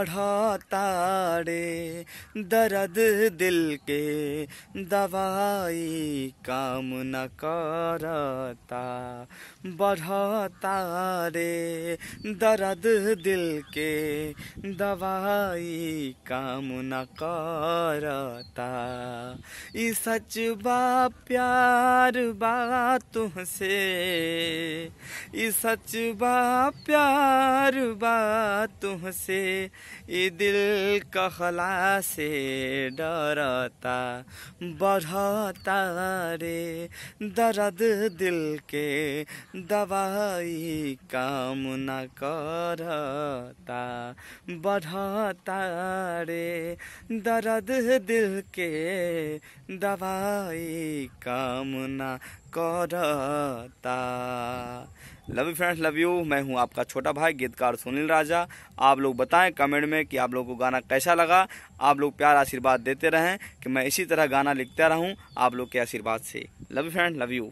बढ़ाता रे दर्द दिल के दवाई काम न करता बढ़ा रे दर्द दिल के दवाई काम न करता ई सच बा प्यार बा तुमसे सच बा प्यार बा तुमसे ई दिल कहला से डरता बढ़ता रे दर्द दिल के दवाई काम न करता बढ़ता रे दर्द दिल के दवाई काम न करता love you friends love you मैं हूं आपका छोटा भाई गीतकार सुनील राजा आप लोग बताएं कमेंट में कि आप लोगों को गाना कैसा लगा आप लोग प्यार आशीर्वाद देते रहें कि मैं इसी तरह गाना लिखता रहूं आप लोग के आशीर्वाद से love you friend love you